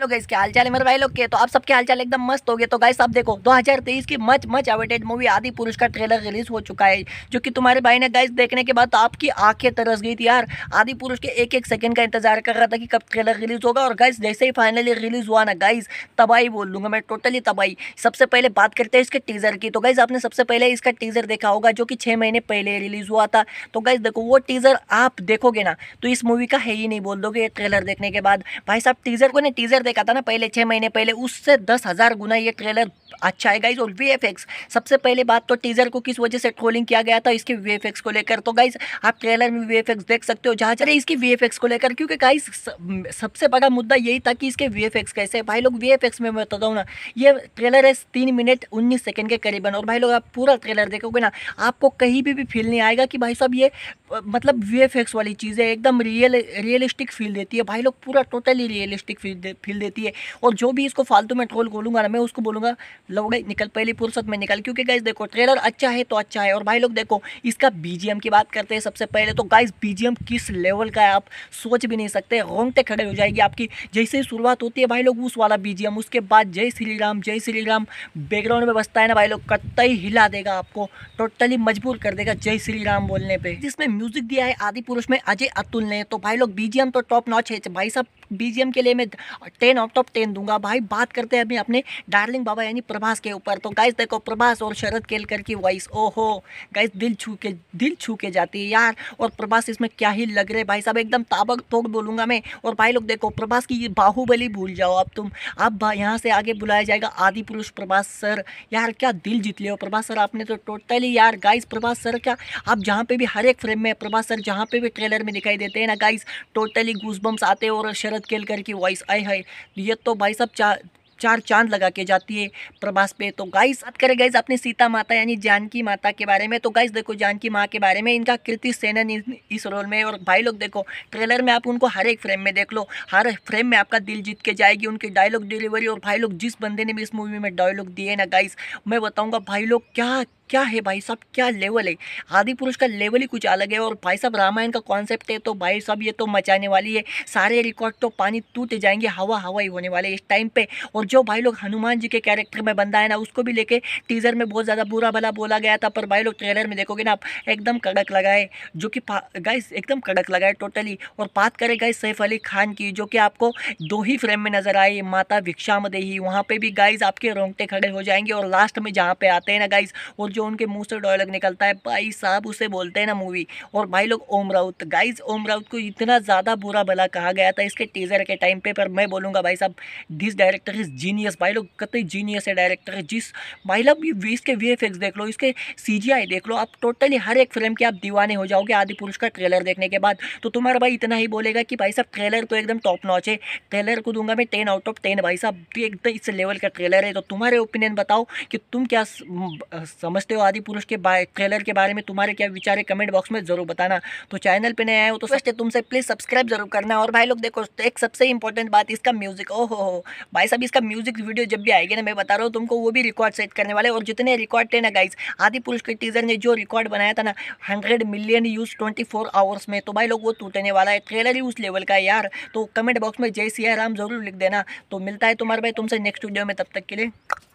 hello guys क्या हाल चाल है मेरे भाई लोग के तो आप सबके हाल चाल एकदम मस्त हो गए तो गाइस आप देखो 2023 की मच मच अवेटेड मूवी आदि पुरुष का ट्रेलर रिलीज हो चुका है जो कि तुम्हारे भाई ने गाइस देखने के बाद तो आपकी आंखें तरस गई थी यार आदि पुरुष के एक एक सेकंड का इंतजार कर रहा था कि कब ट्रेलर रिलीज होगा और गाइस जैसे ही फाइनली रिलीज हुआ ना गाइस तबाही बोल दूंगा मैं टोटली तबाही सबसे पहले बात करते हैं इसके टीजर की तो गाइज आपने सबसे पहले इसका टीजर देखा होगा जो कि छह महीने पहले रिलीज हुआ था तो गाइज देखो वो टीजर आप देखोगे ना तो इस मूवी का है ही नहीं बोल दोगे ट्रेलर देखने के बाद भाई साहब टीजर को ना टीजर देखा था ना पहले छः महीने पहले उससे दस हज़ार गुना ये ट्रेलर अच्छा है गाइज और वी सबसे पहले बात तो टीजर को किस वजह से ट्रोलिंग किया गया था इसके वी को लेकर तो गाइज आप ट्रेलर में वी देख सकते हो जहाँ चले इसकी वी को लेकर क्योंकि गाइज सबसे बड़ा मुद्दा यही था कि इसके वी कैसे है भाई लोग वी में मैं बताऊँ ना ये ट्रेलर है तीन मिनट उन्नीस सेकेंड के करीबन और भाई लोग आप पूरा ट्रेलर देखोगे ना आपको कहीं भी फील नहीं आएगा कि भाई साहब ये मतलब वी वाली चीज़ है एकदम रियल रियलिस्टिक फील देती है भाई लोग पूरा टोटली रियलिस्टिक फील देती है और जो भी इसको फालतू में ट्रोल खोलूंगा ना मैं उसको बोलूंगा लो भाई निकल पहली फुर्सत में निकल क्योंकि गाइज देखो ट्रेलर अच्छा है तो अच्छा है और भाई लोग देखो इसका बीजीएम की बात करते हैं सबसे पहले तो गाइज बीजीएम किस लेवल का है आप सोच भी नहीं सकते रोंगटे खड़े हो जाएगी आपकी जैसे ही शुरुआत होती है भाई लोग उस वाला बीजीएम उसके बाद जय श्री राम जय श्री राम बैकग्राउंड में बसता है ना भाई लोग कतई हिला देगा आपको टोटली मजबूर कर देगा जय श्री राम बोलने पर जिसमें म्यूजिक दिया है आदि पुरुष में अजय अतुल ने तो भाई लोग बीजीएम तो टॉप नॉच है भाई साहब बीजीएम के लिए मैं टेन आउट ऑफ टेन दूंगा भाई बात करते हैं अभी अपने डार्लिंग बाबा यानी प्रभास के ऊपर तो गाइस देखो प्रभास और शरद केलकर की वॉइस ओहो गाइस दिल छू के दिल छू के जाती है यार और प्रभास इसमें क्या ही लग रहे भाई साहब एकदम ताबक तोक बोलूंगा मैं और भाई लोग देखो प्रभास की बाहुबली भूल जाओ अब तुम अब यहाँ से आगे बुलाया जाएगा आदि पुरुष प्रभास सर यार क्या दिल जीत लिया प्रभास सर आपने तो टोटली यार गाइस प्रभास सर क्या आप जहाँ पे भी हर एक फ्रेम में प्रभास सर जहाँ पे भी ट्रेलर में दिखाई देते हैं ना गाइस टोटली घूसबम्स आते हैं और शरद मदद खेल करके वॉइस आई है ये तो भाई साहब चार चार चांद लगा के जाती है प्रभास पे तो गाइस अब करें गाइस अपने सीता माता यानी जानकी माता के बारे में तो गाइस देखो जानकी माँ के बारे में इनका कृति सेनन इस रोल में और भाई लोग देखो ट्रेलर में आप उनको हर एक फ्रेम में देख लो हर फ्रेम में आपका दिल जीत के जाएगी उनके डायलॉग डिलीवरी और भाई लोग जिस बंदे ने भी इस मूवी में डायलॉग दिए ना गाइस मैं बताऊँगा भाई लोग क्या क्या है भाई साहब क्या लेवल है आदि पुरुष का लेवल ही कुछ अलग है और भाई साहब रामायण का कॉन्सेप्ट है तो भाई साहब ये तो मचाने वाली है सारे रिकॉर्ड तो पानी टूट जाएंगे हवा हवा ही होने वाले इस टाइम पे और जो भाई लोग हनुमान जी के कैरेक्टर में बंदा है ना उसको भी लेके टीजर में बहुत ज़्यादा बुरा भला बोला गया था पर भाई लोग ट्रेलर में देखोगे ना आप एकदम कड़क लगा है जो कि गाइस एकदम कड़क लगा है टोटली और बात करें गाइस सैफ अली खान की जो कि आपको दो ही फ्रेम में नज़र आए माता भिक्षामदेही वहाँ पर भी गाइज आपके रोंगटे खड़े हो जाएंगे और लास्ट में जहाँ पे आते हैं ना गाइज और जो जो उनके मुंह से डायलॉग निकलता है भाई साहब उसे बोलते हैं ना मूवी और भाई लोग ओम राउत गाइज ओम राउत को इतना ज़्यादा बुरा भला कहा गया था इसके टीज़र के टाइम पे पर मैं बोलूँगा भाई साहब दिस डायरेक्टर इज़ जीनियस भाई लोग कतई जीनियस है डायरेक्टर जिस भाई लोग इसके वी देख लो इसके सी देख लो आप टोटली हर एक फिल्म के आप दीवाने हो जाओगे आदि पुरुष का ट्रेलर देखने के बाद तो तुम्हारा भाई इतना ही बोलेगा कि भाई साहब ट्रेलर तो एकदम टॉप नॉच है ट्रेलर को दूंगा मैं टेन आउट ऑफ टेन भाई साहब एकदम इस लेवल का ट्रेलर है तो तुम्हारे ओपिनियन बताओ कि तुम क्या समझते सोचते हो आदि पुरुष के ट्रेलर के बारे में तुम्हारे क्या विचार है कमेंट बॉक्स में जरूर बताना तो चैनल पर नए आए हो तो फर्स्ट तुमसे प्लीज़ सब्सक्राइब जरूर करना और भाई लोग देखो एक सबसे इंपॉर्टेंट बात इसका म्यूजिक ओ हो भाई साहब इसका म्यूजिक वीडियो जब भी आएगी ना मैं बता रहा हूँ तुमको वो भी रिकॉर्ड सेट करने वाले और जितने रिकॉर्ड थे ना गाइज आदि पुरुष के टीजर ने जो रिकॉर्ड बनाया था ना hundred million views twenty four hours में तो भाई लोग वो टूटने वाला है ट्रेलर ही उस लेवल का है यार तो कमेंट बॉक्स में जय सिया राम जरूर लिख देना तो मिलता है तुम्हारे भाई तुमसे नेक्स्ट वीडियो में तब तक के लिए